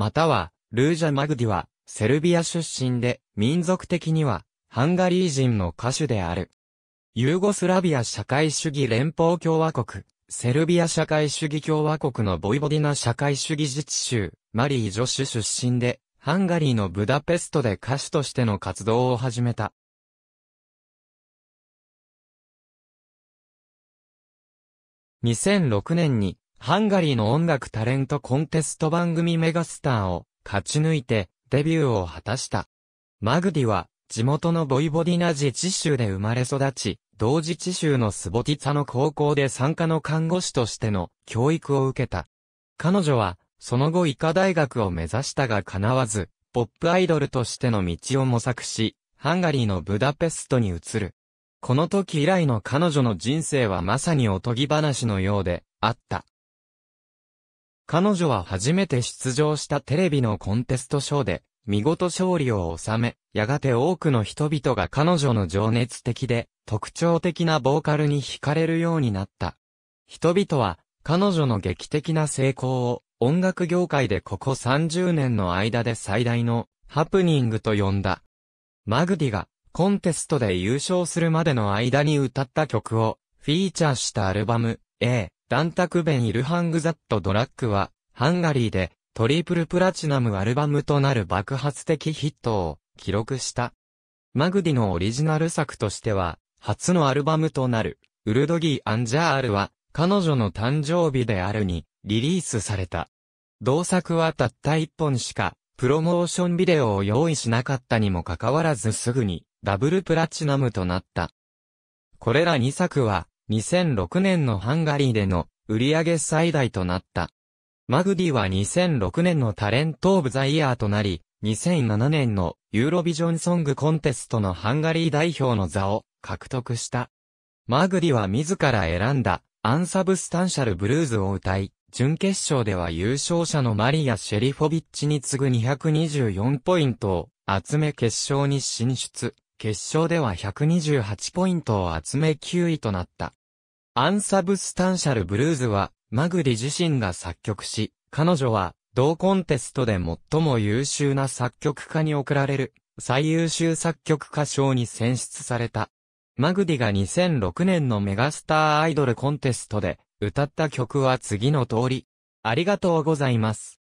または、ルージャ・マグディは、セルビア出身で、民族的には、ハンガリー人の歌手である。ユーゴスラビア社会主義連邦共和国、セルビア社会主義共和国のボイボディナ社会主義自治州、マリー女子出身で、ハンガリーのブダペストで歌手としての活動を始めた。2006年にハンガリーの音楽タレントコンテスト番組メガスターを勝ち抜いてデビューを果たした。マグディは地元のボイボディナジ治州で生まれ育ち、同時治州のスボティツァの高校で参加の看護師としての教育を受けた。彼女は、その後医科大学を目指したが叶わず、ポップアイドルとしての道を模索し、ハンガリーのブダペストに移る。この時以来の彼女の人生はまさにおとぎ話のようで、あった。彼女は初めて出場したテレビのコンテストショーで、見事勝利を収め、やがて多くの人々が彼女の情熱的で、特徴的なボーカルに惹かれるようになった。人々は、彼女の劇的な成功を、音楽業界でここ30年の間で最大の、ハプニングと呼んだ。マグディが、コンテストで優勝するまでの間に歌った曲を、フィーチャーしたアルバム、A、ダンタクベン・イルハング・ザット・ドラッグは、ハンガリーでトリプルプラチナムアルバムとなる爆発的ヒットを記録した。マグディのオリジナル作としては、初のアルバムとなる、ウルドギー・アンジャールは、彼女の誕生日であるに、リリースされた。同作はたった一本しか、プロモーションビデオを用意しなかったにもかかわらずすぐに、ダブルプラチナムとなった。これら2作は、2006年のハンガリーでの売上最大となった。マグディは2006年のタレント・オブ・ザ・イヤーとなり、2007年のユーロビジョン・ソング・コンテストのハンガリー代表の座を獲得した。マグディは自ら選んだアンサブスタンシャル・ブルーズを歌い、準決勝では優勝者のマリア・シェリフォビッチに次ぐ224ポイントを集め決勝に進出。決勝では128ポイントを集め9位となった。アンサブスタンシャルブルーズは、マグリ自身が作曲し、彼女は、同コンテストで最も優秀な作曲家に贈られる、最優秀作曲家賞に選出された。マグディが2006年のメガスターアイドルコンテストで歌った曲は次の通り。ありがとうございます。